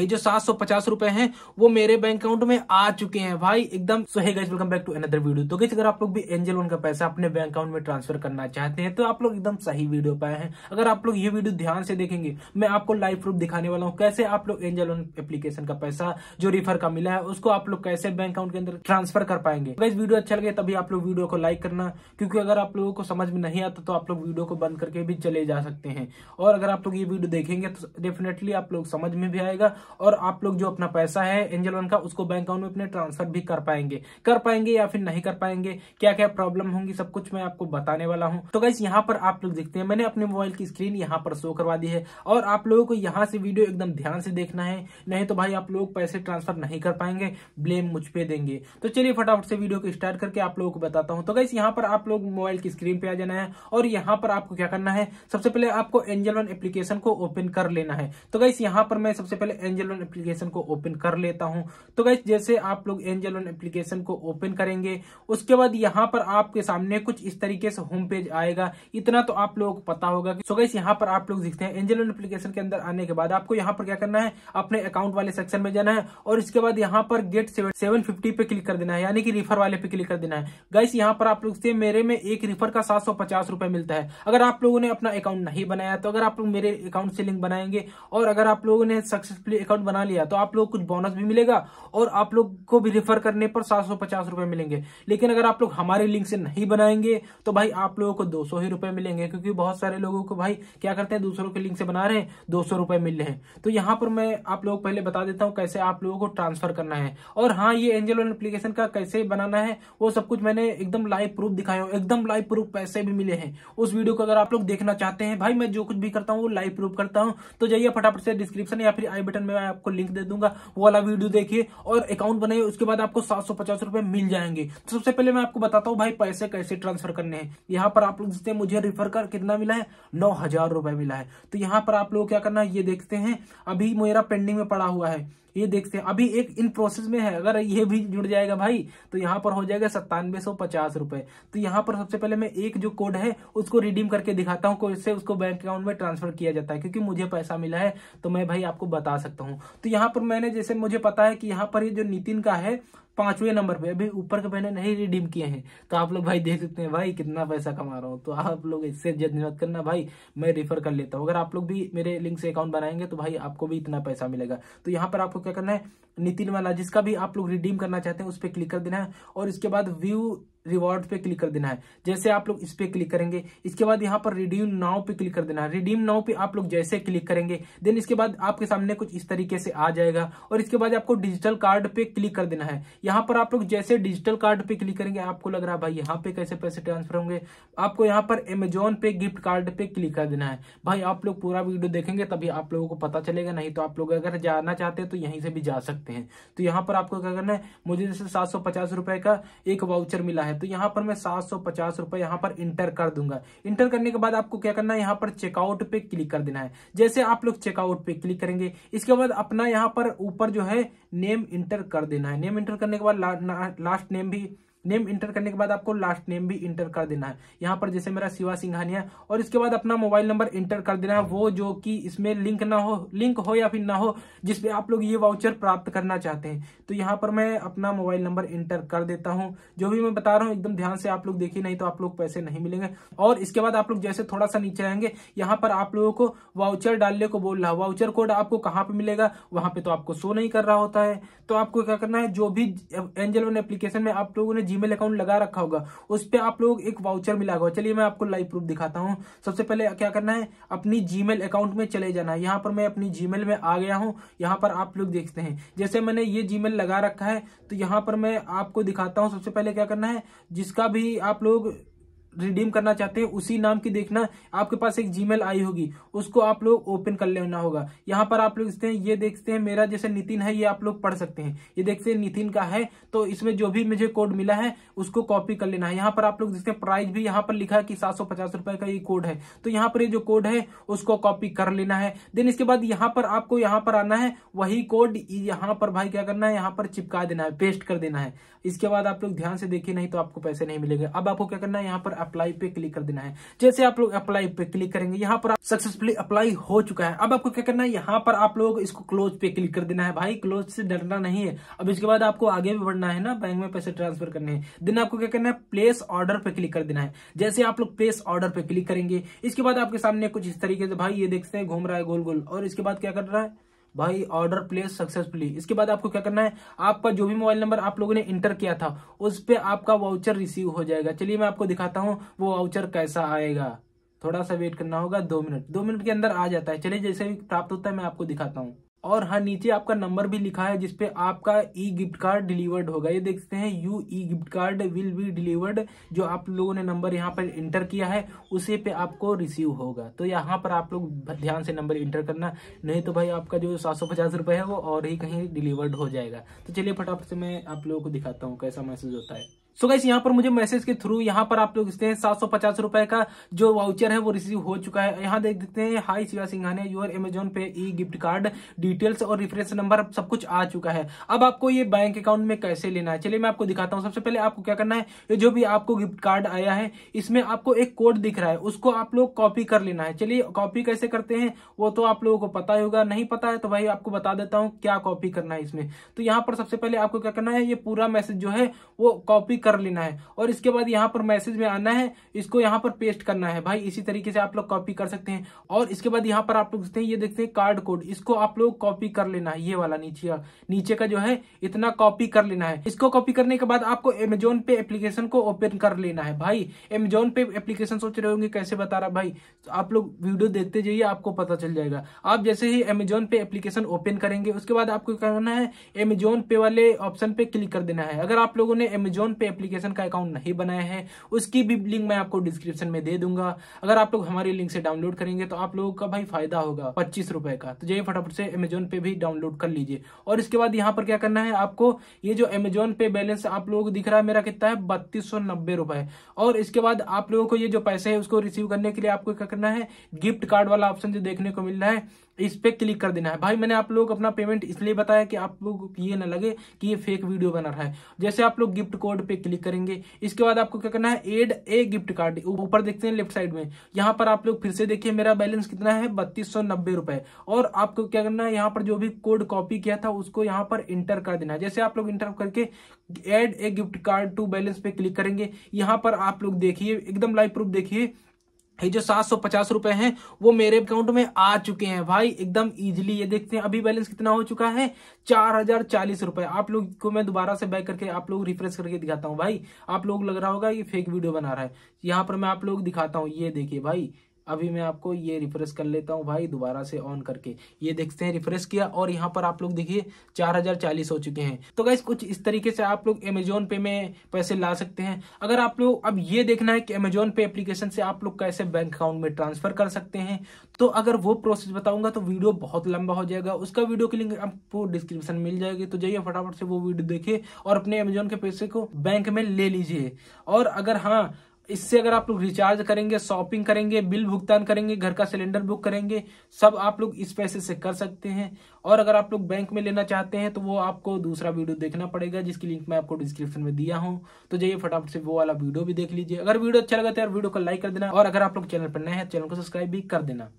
ये जो सात सौ पचास रुपए है वो मेरे बैंक अकाउंट में आ चुके हैं भाई एकदम so hey guys welcome back to another video तो गाइस अगर आप लोग भी एंजल लोन का पैसा अपने बैंक अकाउंट में ट्रांसफर करना चाहते हैं तो आप लोग एकदम सही वीडियो पाए हैं अगर आप लोग ये वीडियो ध्यान से देखेंगे मैं आपको लाइव प्रूफ दिखाने वाला हूँ कैसे आप लोग एंजल लोन एप्लीकेशन का पैसा जो रिफर का मिला है उसको आप लोग कैसे बैंक अकाउंट के अंदर ट्रांसफर कर पाएंगे गाइस वीडियो अच्छा लगे तभी आप लोग वीडियो को लाइक करना क्योंकि अगर आप लोगों को समझ में नहीं आता तो आप लोग वीडियो को बंद करके भी चले जा सकते हैं और अगर आप लोग ये वीडियो देखेंगे तो डेफिनेटली आप लोग समझ में भी आएगा और आप लोग जो अपना पैसा है एंजल वन का उसको बैंक अकाउंट में अपने ट्रांसफर भी कर पाएंगे कर पाएंगे या फिर नहीं कर पाएंगे क्या क्या प्रॉब्लम होंगी सब कुछ मैं आपको बताने वाला हूँ तो गाइस यहाँ पर आप लोग देखते हैं मैंने अपने मोबाइल की स्क्रीन यहाँ पर शो करवा दी है और आप लोगों को यहाँ से वीडियो एकदम ध्यान से देखना है नहीं तो भाई आप लोग पैसे ट्रांसफर नहीं कर पाएंगे ब्लेम मुझ पे देंगे तो चलिए फटाफट से वीडियो को स्टार्ट करके आप लोगों को बताता हूँ तो गाइस यहाँ पर आप लोग मोबाइल की स्क्रीन पे आ जाना है और यहाँ पर आपको क्या करना है सबसे पहले आपको एंजल वन एप्लीकेशन को ओपन कर लेना है तो गाइस यहाँ पर मैं सबसे पहले एंजल वन एप्लीकेशन को ओपन कर लेता हूं तो गाइस जैसे आप लोग एंजल वन एप्लीकेशन को ओपन करेंगे उसके बाद यहाँ पर आपके सामने कुछ इस तरीके से होम पेज आएगा इतना तो आप लोगों को पता होगा कि सो गाइस यहाँ पर आप लोग दिखते हैं एंजल वन एप्लीकेशन के अंदर आने के बाद आपको यहाँ पर क्या करना है अपने अकाउंट वाले सेक्शन में जाना है और इसके बाद यहाँ पर गेट सेवन फिफ्टी पे क्लिक कर देना है यानी कि रिफर वाले पे क्लिक कर देना है गाइस यहाँ पर आप लोग से मेरे में एक रिफर का सात सौ पचास रुपए मिलता है अगर आप लोगों ने अपना अकाउंट नहीं बनाया तो अगर आप लोग मेरे अकाउंट से लिंक बनाएंगे और अगर आप लोगों ने सक्सेसफुली अकाउंट बना लिया तो आप लोग कुछ बोनस भी मिलेगा और आप लोग को भी रिफर करने पर सात सौ पचास मिलेंगे लेकिन अगर आप लोग हमारे लिंक से नहीं बनाएंगे तो भाई आप लोगों को दो सौ ही रुपए मिलेंगे क्योंकि बहुत सारे लोगों को भाई क्या करते हैं दूसरों के लिंक से बना रहे हैं दो सौ रुपए मिल रहे हैं तो यहाँ पर मैं आप लोग पहले बता देता हूँ कैसे आप लोगों को ट्रांसफर करना है और हाँ ये एंजल वन एप्लीकेशन का कैसे बनाना है वो सब कुछ मैंने एकदम लाइव प्रूफ दिखाया हूँ एकदम लाइव प्रूफ पैसे भी मिले हैं उस वीडियो को अगर आप लोग देखना चाहते हैं भाई मैं जो कुछ भी करता हूँ वो लाइव प्रूफ करता हूँ तो जाइए फटाफट से डिस्क्रिप्शन या फिर आई बटन में मैं आपको लिंक दे दूंगा वो वाला वीडियो देखिए और अकाउंट बनाइए उसके बाद आपको सात सौ पचास रुपए मिल जाएंगे तो सबसे पहले मैं आपको बताता हूँ भाई पैसे कैसे ट्रांसफर करने हैं यहाँ पर आप लोग जिससे मुझे रिफर कर कितना मिला है नौ हजार रुपए मिला है तो यहाँ पर आप लोग क्या करना है ये देखते हैं अभी मेरा पेंडिंग में पड़ा हुआ है ये देखते हैं अभी एक इन प्रोसेस में है अगर ये भी जुड़ जाएगा भाई तो यहाँ पर हो जाएगा सत्तानवे सौ पचास रुपए तो यहाँ पर सबसे पहले मैं एक जो कोड है उसको रिडीम करके दिखाता हूँ इससे उसको बैंक अकाउंट में ट्रांसफर किया जाता है क्योंकि मुझे पैसा मिला है तो मैं भाई आपको बता सकता हूँ तो यहाँ पर मैंने जैसे मुझे पता है कि यहाँ पर ये जो नितिन का है पांचवें नंबर पे अभी ऊपर के पैसे नहीं रिडीम किए हैं तो आप लोग भाई देख सकते हैं भाई कितना पैसा कमा रहा हूँ तो आप लोग इससे जद मत करना भाई मैं रिफर कर लेता हूँ अगर आप लोग भी मेरे लिंक से अकाउंट बनाएंगे तो भाई आपको भी इतना पैसा मिलेगा तो यहाँ पर आपको क्या करना है नितिन वाला जिसका भी आप लोग रिडीम करना चाहते हैं उस पर क्लिक कर देना है और इसके बाद व्यू रिवॉर्ड पे क्लिक कर देना है जैसे आप लोग इस पे क्लिक करेंगे इसके बाद यहाँ पर रिडीम नाउ पे क्लिक कर देना है रिडीम नाउ पे आप लोग जैसे क्लिक करेंगे देन इसके बाद आपके सामने कुछ इस तरीके से आ जाएगा और इसके बाद आपको डिजिटल कार्ड पे क्लिक कर देना है यहाँ पर आप लोग जैसे डिजिटल कार्ड पे क्लिक करेंगे आपको लग रहा है भाई यहाँ पे कैसे पैसे ट्रांसफर होंगे आपको यहाँ पर एमेजोन पे गिफ्ट कार्ड पे क्लिक कर देना है भाई आप लोग पूरा वीडियो देखेंगे तभी आप लोगों को पता चलेगा नहीं तो आप लोग अगर जाना चाहते हैं तो यहीं से भी जा सकते हैं तो यहाँ पर आपको क्या करना है मुझे जैसे सात सौ का एक वाउचर मिला है है तो यहाँ पर मैं सात सौ पचास रुपए यहाँ पर इंटर कर दूंगा इंटर करने के बाद आपको क्या करना है यहाँ पर चेकआउट पे क्लिक कर देना है जैसे आप लोग चेकआउट पे क्लिक करेंगे इसके बाद अपना यहाँ पर ऊपर जो है नेम इंटर कर देना है नेम इंटर करने के बाद ला, लास्ट नेम भी नेम इंटर करने के बाद आपको लास्ट नेम भी इंटर कर देना है यहाँ पर जैसे मेरा शिवा सिंघानिया और इसके बाद अपना मोबाइल नंबर इंटर कर देना है वो जो कि इसमें लिंक ना हो लिंक हो या फिर ना हो जिसपे आप लोग ये वाउचर प्राप्त करना चाहते हैं तो यहाँ पर मैं अपना मोबाइल नंबर इंटर कर देता हूँ जो भी मैं बता रहा हूँ एकदम ध्यान से आप लोग देखिए नहीं तो आप लोग पैसे नहीं मिलेंगे और इसके बाद आप लोग जैसे थोड़ा सा नीचे आएंगे यहाँ पर आप लोगों को वाउचर डालने को बोल रहा है वाउचर कोड आपको कहाँ पे मिलेगा वहां पे तो आपको शो नहीं कर रहा होता है तो आपको क्या करना है जो भी एंजल वन एप्लीकेशन में आप लोगों ने जीमेल अकाउंट लगा रखा होगा उस पर आप लोग एक वाउचर मिला होगा चलिए मैं आपको लाइव प्रूफ दिखाता हूँ सबसे पहले क्या करना है अपनी जीमेल अकाउंट में चले जाना है यहाँ पर मैं अपनी जीमेल में आ गया हूँ यहाँ पर आप लोग देखते हैं जैसे मैंने ये जीमेल लगा रखा है तो यहाँ पर मैं आपको दिखाता हूँ सबसे पहले क्या करना है जिसका भी आप लोग रिडीम करना चाहते हैं उसी नाम की देखना आपके पास एक जीमेल आई होगी उसको आप लोग ओपन कर लेना होगा यहाँ पर आप लोग देखते हैं ये देखते हैं मेरा जैसे नितिन है ये आप लोग पढ़ सकते हैं ये देखते हैं नितिन का है तो इसमें जो भी मुझे कोड मिला है उसको कॉपी कर लेना है यहाँ पर आप लोग देखते हैं प्राइस भी यहाँ पर लिखा है कि सात रुपए का ये कोड है तो यहाँ पर ये जो कोड है उसको कॉपी कर लेना है देन इसके बाद यहाँ पर आपको यहाँ पर आना है वही कोड यहाँ पर भाई क्या करना है यहाँ पर चिपका देना है पेस्ट कर देना है इसके बाद आप लोग ध्यान से देखिए नहीं तो आपको पैसे नहीं मिलेगा अब आपको क्या करना है यहाँ पर अप्लाई पे क्लिक कर देना है जैसे आप लोग अप्लाई पे क्लिक करेंगे यहाँ पर सक्सेसफुली अप्लाई हो चुका है अब आपको क्या करना है यहाँ पर आप लोग इसको क्लोज पे क्लिक कर देना है भाई क्लोज से डरना नहीं है अब इसके बाद आपको आगे भी बढ़ना है ना बैंक में पैसे ट्रांसफर करने हैं देन आपको क्या करना है प्लेस ऑर्डर पे क्लिक कर देना है जैसे आप लोग प्लेस ऑर्डर पे क्लिक करेंगे इसके बाद आपके सामने कुछ इस तरीके से भाई ये देखते हैं घूम रहा है गोल गोल और इसके बाद क्या कर रहा है भाई ऑर्डर प्लेस सक्सेसफुली इसके बाद आपको क्या करना है आपका जो भी मोबाइल नंबर आप लोगों ने इंटर किया था उस पर आपका वाउचर रिसीव हो जाएगा चलिए मैं आपको दिखाता हूँ वो वाउचर कैसा आएगा थोड़ा सा वेट करना होगा दो मिनट दो मिनट के अंदर आ जाता है चलिए जैसे भी प्राप्त होता है मैं आपको दिखाता हूँ और हाँ नीचे आपका नंबर भी लिखा है जिसपे आपका ई गिफ्ट कार्ड डिलीवर्ड होगा ये देखते हैं you e gift card will be delivered जो आप लोगों ने नंबर यहाँ पर इंटर किया है उसी पे आपको रिसीव होगा तो यहाँ पर आप लोग ध्यान से नंबर इंटर करना नहीं तो भाई आपका जो सात सौ पचास रुपये है वो और ही कहीं डिलीवर्ड हो जाएगा तो चलिए फटाफट से मैं आप लोगों को दिखाता हूँ कैसा मैसेज होता है सो गाइस यहाँ पर मुझे मैसेज के थ्रू यहाँ पर आप लोग देखते हैं सात सौ पचास रुपए का जो वाउचर है वो रिसीव हो चुका है यहाँ देख देखते हैं हाई शिवा सिंघा ने your Amazon Pay e gift card details और रिफरेंस नंबर सब कुछ आ चुका है अब आपको ये बैंक अकाउंट में कैसे लेना है चलिए मैं आपको दिखाता हूँ सबसे पहले आपको क्या करना है ये जो भी आपको गिफ्ट कार्ड आया है इसमें आपको एक कोड दिख रहा है उसको आप लोग कॉपी कर लेना है चलिए कॉपी कैसे करते हैं वो तो आप लोगों को पता ही होगा नहीं पता है तो भाई आपको बता देता हूँ क्या कॉपी करना है इसमें तो यहाँ पर सबसे पहले आपको क्या करना है ये पूरा मैसेज जो है वो कॉपी कर लेना है और इसके बाद यहाँ पर मैसेज में आना है इसको यहाँ पर पेस्ट करना है भाई इसी तरीके से आप लोग कॉपी कर सकते हैं और इसके बाद यहाँ पर आप लोग देखते हैं ये देखते हैं कार्ड कोड इसको आप लोग कॉपी कर लेना है ये वाला नीचे नीचे का जो है इतना कॉपी कर लेना है इसको कॉपी करने के बाद आपको एमेजोन पे एप्लीकेशन को ओपन कर लेना है भाई एमेजोन पे एप्लीकेशन सोच रहे होंगे कैसे बता रहा भाई आप लोग वीडियो देखते जाइए आपको पता चल जाएगा आप जैसे ही एमेजोन पे एप्लीकेशन ओपन करेंगे उसके बाद आपको क्या करना है एमेजोन पे वाले ऑप्शन पे क्लिक कर देना है अगर आप लोगों ने एमेजोन पे एप्लीकेशन का अकाउंट नहीं बनाया है उसकी भी लिंक मैं आपको डिस्क्रिप्शन में दे दूंगा अगर आप लोग हमारे लिंक से डाउनलोड करेंगे तो आप लोगों का भाई फायदा होगा पच्चीस रुपए का तो जाइए फटाफट से अमेजोन पे भी डाउनलोड कर लीजिए और इसके बाद यहाँ पर क्या करना है आपको ये जो अमेजोन पे बैलेंस आप लोगों को दिख रहा है मेरा कितना है बत्तीस रुपए और इसके बाद आप लोगों को ये जो पैसे है उसको रिसीव करने के लिए आपको क्या करना है गिफ्ट कार्ड वाला ऑप्शन जो देखने को मिल रहा है इस पर क्लिक कर देना है भाई मैंने आप लोग अपना पेमेंट इसलिए बताया कि आप लोग ये ना लगे कि ये फेक वीडियो बना रहा है जैसे आप लोग गिफ्ट कोड पे क्लिक करेंगे इसके बाद आपको क्या करना है एड ए गिफ्ट कार्ड ऊपर देखते हैं लेफ्ट साइड में यहाँ पर आप लोग फिर से देखिए मेरा बैलेंस कितना है बत्तीस सौ नब्बे रुपए और आपको क्या करना है यहाँ पर जो भी कोड कॉपी किया था उसको यहाँ पर इंटर कर देना है जैसे आप लोग इंटर करके add a gift card to balance पे क्लिक करेंगे यहाँ पर आप लोग देखिए एकदम लाइव प्रूफ देखिए ये जो सात सौ पचास रुपए है वो मेरे अकाउंट में आ चुके हैं भाई एकदम इजीली ये देखते हैं अभी बैलेंस कितना हो चुका है चार हजार चालीस रुपए आप लोग को मैं दोबारा से बैक करके आप लोग रिफ्रेश करके दिखाता हूँ भाई आप लोग लग रहा होगा ये फेक वीडियो बना रहा है यहाँ पर मैं आप लोग दिखाता हूँ ये देखिए भाई अभी मैं आपको ये रिफ्रेश कर लेता हूँ भाई दोबारा से ऑन करके ये देखते हैं रिफ्रेश किया और यहाँ पर आप लोग देखिए चार हजार चालीस हो चुके हैं तो गाइज कुछ इस तरीके से आप लोग अमेजोन पे में पैसे ला सकते हैं अगर आप लोग अब ये देखना है कि अमेजोन पे एप्लीकेशन से आप लोग कैसे बैंक अकाउंट में ट्रांसफर कर सकते हैं तो अगर वो प्रोसेस बताऊंगा तो वीडियो बहुत लंबा हो जाएगा उसका वीडियो की लिंक आपको डिस्क्रिप्शन मिल जाएगी तो जाइए फटाफट से वो वीडियो देखिए और अपने अमेजोन के पैसे को बैंक में ले लीजिए और अगर हाँ इससे अगर आप लोग रिचार्ज करेंगे शॉपिंग करेंगे बिल भुगतान करेंगे घर का सिलेंडर बुक करेंगे सब आप लोग इस पैसे से कर सकते हैं और अगर आप लोग बैंक में लेना चाहते हैं तो वो आपको दूसरा वीडियो देखना पड़ेगा जिसकी लिंक मैं आपको डिस्क्रिप्शन में दिया हूं तो जाइए फटाफट से वो वाला वीडियो भी देख लीजिए अगर वीडियो अच्छा लगा तो यार वीडियो को लाइक कर देना और अगर आप लोग चैनल पर नए हैं चैनल तो को सब्सक्राइब भी कर देना